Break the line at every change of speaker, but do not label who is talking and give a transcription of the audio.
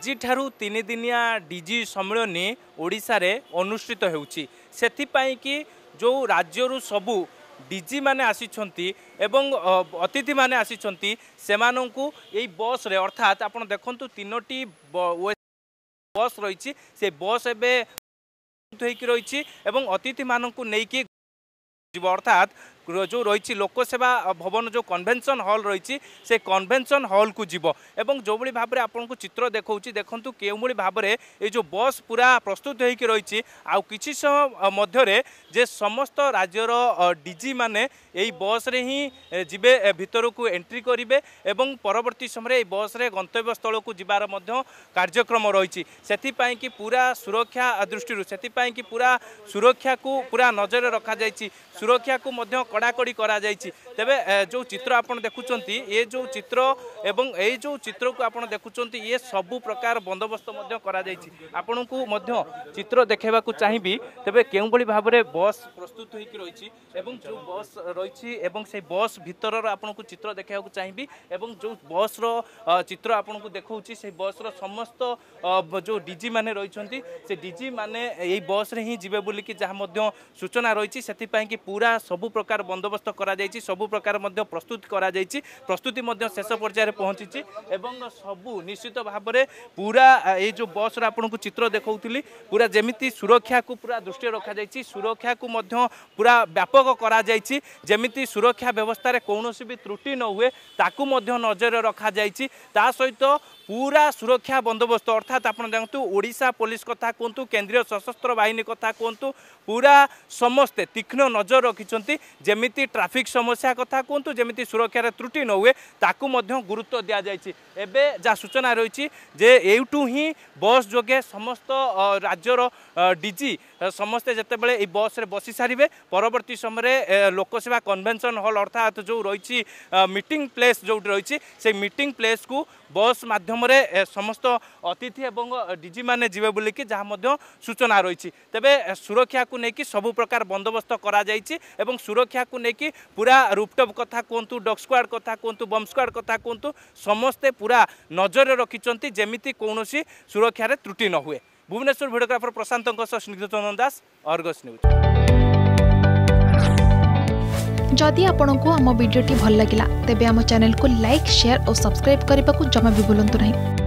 ଆଜିଠାରୁ ତିନିଦିନିଆ ଡିଜି ସମ୍ମିଳନୀ ଓଡ଼ିଶାରେ ଅନୁଷ୍ଠିତ ହେଉଛି ସେଥିପାଇଁକି ଯେଉଁ ରାଜ୍ୟରୁ ସବୁ ଡିଜି ମାନେ ଆସିଛନ୍ତି ଏବଂ ଅତିଥିମାନେ ଆସିଛନ୍ତି ସେମାନଙ୍କୁ ଏଇ ବସ୍ରେ ଅର୍ଥାତ୍ ଆପଣ ଦେଖନ୍ତୁ ତିନୋଟି ବସ୍ ରହିଛି ସେ ବସ୍ ଏବେ ହେଇକି ରହିଛି ଏବଂ ଅତିଥିମାନଙ୍କୁ ନେଇକି ଯିବ ଅର୍ଥାତ୍ ଯେଉଁ ରହିଛି ଲୋକସେବା ଭବନ ଯେଉଁ କନଭେନସନ୍ ହଲ୍ ରହିଛି ସେ କନଭେନସନ୍ ହଲ୍କୁ ଯିବ ଏବଂ ଯେଉଁଭଳି ଭାବରେ ଆପଣଙ୍କୁ ଚିତ୍ର ଦେଖାଉଛି ଦେଖନ୍ତୁ କେଉଁଭଳି ଭାବରେ ଏ ଯେଉଁ ବସ୍ ପୁରା ପ୍ରସ୍ତୁତ ହୋଇକି ରହିଛି ଆଉ କିଛି ସମୟ ମଧ୍ୟରେ ଯେ ସମସ୍ତ ରାଜ୍ୟର ଡିଜି ମାନେ ଏଇ ବସ୍ରେ ହିଁ ଯିବେ ଭିତରକୁ ଏଣ୍ଟ୍ରି କରିବେ ଏବଂ ପରବର୍ତ୍ତୀ ସମୟରେ এই বসরে গন্তব্যস্থলকু যার মধ্যে কার্যক্রম রয়েছে সেপাই কি পুরা সুরক্ষা দৃষ্টি সেপাই কি পুরা সুরক্ষা পুরা নজরে রখা যাই সুরক্ষা কড়াকড়ি କରାଯାଇଛି ତେବେ ଯେଉଁ ଚିତ୍ର ଆପଣ ଦେଖୁଛନ୍ତି ଏ ଯେଉଁ ଚିତ୍ର ଏବଂ ଏଇ ଯେଉଁ ଚିତ୍ରକୁ ଆପଣ ଦେଖୁଛନ୍ତି ଇଏ ସବୁ ପ୍ରକାର ବନ୍ଦୋବସ୍ତ ମଧ୍ୟ କରାଯାଇଛି ଆପଣଙ୍କୁ ମଧ୍ୟ ଚିତ୍ର ଦେଖାଇବାକୁ ଚାହିଁବି ତେବେ କେଉଁଭଳି ଭାବରେ ବସ୍ ପ୍ରସ୍ତୁତ ହୋଇକି ରହିଛି ଏବଂ ଯେଉଁ ବସ୍ ରହିଛି ଏବଂ সেই বস ভিতরর আপনার চিত্র দেখা চাইবি এবং যে বস্র চিত্র আপনার দেখছি সেই বস্র সমস্ত যে ডিজি মানে রয়েছেন সে ডিজি মানে এই বস্রে হি যাবে বলিকি যা সূচনা রয়েছে সেপাই কি পুরা সবু প্রকার প্রকার বন্দোবস্ত করা যাইছি সবু প্রকার মধ্যে প্রস্তুত করা যাইছি প্রস্তুতি মধ্যে শেষ পর্যায়ে পৌঁছিছি এবং সবু নিশ্চিত ভাবে পুরা এই যে বসর আপনার চিত্র দেখাউলি পুরা যেমিতি সুরক্ষাকে পুরা দৃষ্টি রখা যাইছি সুরক্ষাকে মধ্য পুরা ব্যাপক করা যাইছি যেমিতি সুরক্ষা ব্যবস্থার কৌশি বি ত্রুটি ন হুয়ে তাকে মধ্য নজরে রখা যাইছি তা সহিত পুরা সুরক্ষা বন্দোবস্ত অর্থাৎ আপনার দেখুন ওড়শা পুলিশ কথা কুহতু কেন্দ্রীয় সশস্ত্র বাহিনী কথা কুহতু পুরা সমস্তে তীক্ষ্ণ নজর রক্ষিছেন ଯେମିତି ଟ୍ରାଫିକ୍ ସମସ୍ୟା କଥା କୁହନ୍ତୁ ଯେମିତି ସୁରକ୍ଷାରେ ତ୍ରୁଟି ନ ହୁଏ ତାକୁ ମଧ୍ୟ ଗୁରୁତ୍ୱ ଦିଆଯାଇଛି ଏବେ ଯାହା ସୂଚନା ରହିଛି ଯେ ଏଇଠୁ ହିଁ ବସ୍ ଯୋଗେ ସମସ୍ତ ରାଜ୍ୟର ଡିଜି ସମସ୍ତେ ଯେତେବେଳେ এই বসরে বসি সারিবে পরবর্তী সময় লোকসেবা কনভেনশন হল অর্থাৎ যে রয়েছে মিটিং প্লেস যেটি রয়েছে সেই মিটিং প্লেস কু বস মাধ্যমে সমস্ত অতিথি এবং ডিজি মানে যাবে বলিকি যা সূচনা রয়েছে তবে সুরক্ষা নেই সবু প্রকার বন্দোবস্ত করা যাই এবং সুরক্ষা ଏହାକୁ ନେଇକି ପୁରା ରୁପଟପ୍ କଥା କୁହନ୍ତୁ ଡଗ୍ ସ୍କ୍ୱାଡ଼ କଥା କୁହନ୍ତୁ ବମ୍ ସ୍କ୍ୱାଡ଼ କଥା କୁହନ୍ତୁ ସମସ୍ତେ ପୁରା ନଜରରେ ରଖିଛନ୍ତି ଯେମିତି କୌଣସି ସୁରକ୍ଷାରେ ତ୍ରୁଟି ନ ହୁଏ ଭୁବନେଶ୍ୱର ଭିଡ଼ିଓଗ୍ରାଫର ପ୍ରଶାନ୍ତଙ୍କ ସହ ସ୍ନିଗ୍ଧଚନ୍ଦନ ଦାସ ଅର୍ଗସ୍ ନ୍ୟୁଜ୍ ଯଦି ଆପଣଙ୍କୁ ଆମ ଭିଡ଼ିଓଟି ଭଲ ଲାଗିଲା ତେବେ ଆମ ଚ୍ୟାନେଲକୁ ଲାଇକ୍ ସେୟାର ଓ ସବସ୍କ୍ରାଇବ୍ କରିବାକୁ ଜମା ବି ଭୁଲନ୍ତୁ ନାହିଁ